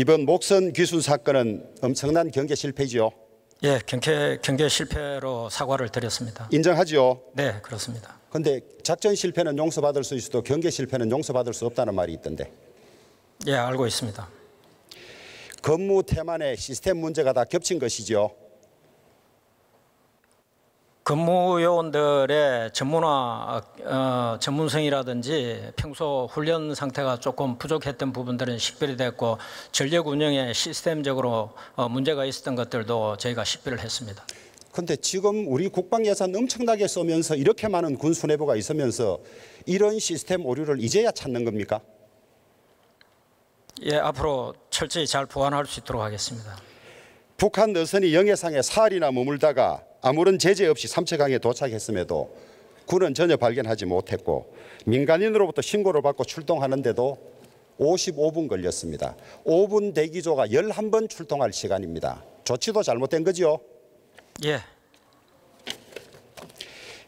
이번 목선 귀순 사건은 엄청난 경계 실패죠 예, 경계 경계 실패로 사과를 드렸습니다. 인정하지요. 네, 그렇습니다. 근데 작전 실패는 용서받을 수 있어도 경계 실패는 용서받을 수 없다는 말이 있던데. 예, 알고 있습니다. 근무 태만의 시스템 문제가 다 겹친 것이지 근무 요원들의 전문화, 어, 전문성이라든지 평소 훈련 상태가 조금 부족했던 부분들은 식별이 됐고 전력 운영에 시스템적으로 어, 문제가 있었던 것들도 저희가 식별을 했습니다. 근데 지금 우리 국방 예산 엄청나게 쏘면서 이렇게 많은 군 손해보가 있으면서 이런 시스템 오류를 이제야 찾는 겁니까? 예, 앞으로 철저히 잘 보완할 수 있도록 하겠습니다. 북한 어선이 영해상에 사흘이나 머물다가 아무런 제재 없이 삼척항에 도착했음에도 군은 전혀 발견하지 못했고 민간인으로부터 신고를 받고 출동하는데도 55분 걸렸습니다. 5분 대기조가 11번 출동할 시간입니다. 조치도 잘못된 거지요? 예.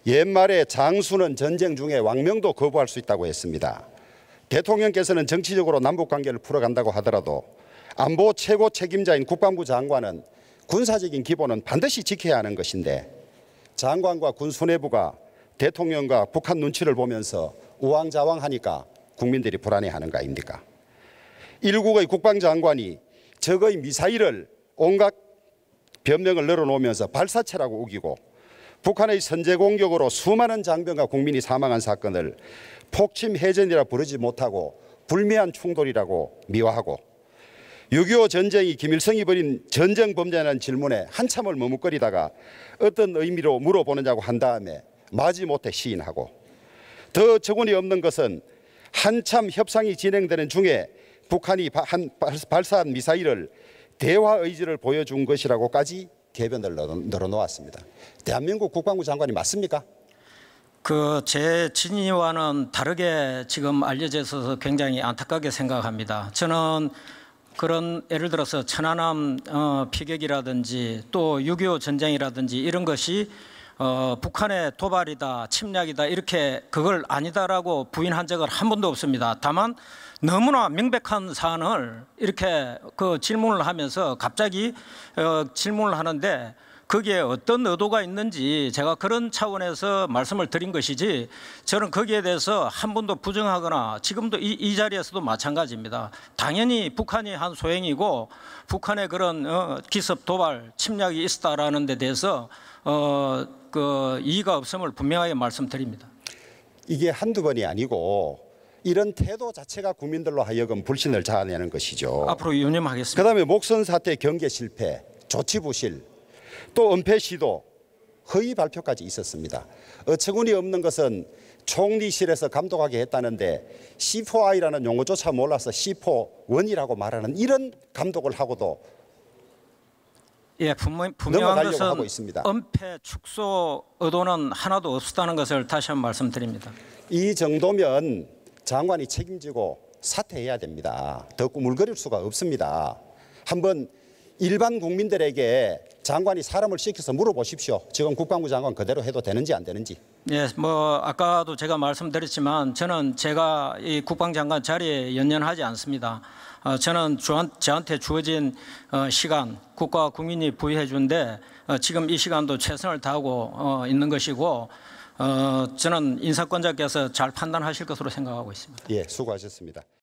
옛말에 장수는 전쟁 중에 왕명도 거부할 수 있다고 했습니다. 대통령께서는 정치적으로 남북관계를 풀어간다고 하더라도 안보 최고 책임자인 국방부 장관은 군사적인 기본은 반드시 지켜야 하는 것인데 장관과 군 수뇌부가 대통령과 북한 눈치를 보면서 우왕좌왕하니까 국민들이 불안해하는 거 아닙니까? 일국의 국방장관이 적의 미사일을 온갖 변명을 늘어놓으면서 발사체라고 우기고 북한의 선제 공격으로 수많은 장병과 국민이 사망한 사건을 폭침 해전이라 부르지 못하고 불미한 충돌이라고 미화하고 6.25 전쟁이 김일성이 벌인 전쟁 범죄라는 질문에 한참을 머뭇거리다가 어떤 의미로 물어보느냐고 한 다음에 마지못해 시인하고 더 적은이 없는 것은 한참 협상이 진행되는 중에 북한이 한, 발사한 미사일을 대화 의지를 보여준 것이라고까지 개변을 늘어놓았습니다. 대한민국 국방부 장관이 맞습니까? 그 제 진의와는 다르게 지금 알려져 있어서 굉장히 안타깝게 생각합니다. 저는 그런 예를 들어서 천안함 어, 피격이라든지 또 6.25 전쟁이라든지 이런 것이 어, 북한의 도발이다 침략이다 이렇게 그걸 아니다라고 부인한 적은 한 번도 없습니다. 다만 너무나 명백한 사안을 이렇게 그 질문을 하면서 갑자기 어, 질문을 하는데 거기에 어떤 의도가 있는지 제가 그런 차원에서 말씀을 드린 것이지 저는 거기에 대해서 한 번도 부정하거나 지금도 이, 이 자리에서도 마찬가지입니다. 당연히 북한이 한 소행이고 북한의 그런 어, 기습 도발 침략이 있었다라는 데 대해서 어, 그 이의가 없음을 분명하게 말씀드립니다. 이게 한두 번이 아니고 이런 태도 자체가 국민들로 하여금 불신을 자아내는 것이죠. 앞으로 유념하겠습니다. 그다음에 목선 사태 경계 실패, 조치 부실 또 은폐 시도, 허위 발표까지 있었습니다. 어처구니 없는 것은 총리실에서 감독하게 했다는데 C4I라는 용어조차 몰라서 C4원이라고 말하는 이런 감독을 하고도 예, 분명, 분명한 것은 하고 있습니다. 은폐 축소 의도는 하나도 없었다는 것을 다시 한 번 말씀드립니다. 이 정도면 장관이 책임지고 사퇴해야 됩니다. 더 꾸물거릴 수가 없습니다. 한번 일반 국민들에게 장관이 사람을 시켜서 물어보십시오. 지금 국방부 장관 그대로 해도 되는지 안 되는지. 예, 뭐 아까도 제가 말씀드렸지만 저는 제가 이 국방장관 자리에 연연하지 않습니다. 어, 저는 주한, 저한테 주어진 어, 시간 국가 국민이 부여해 준데 어, 지금 이 시간도 최선을 다하고 어, 있는 것이고 어, 저는 인사권자께서 잘 판단하실 것으로 생각하고 있습니다. 예, 수고하셨습니다.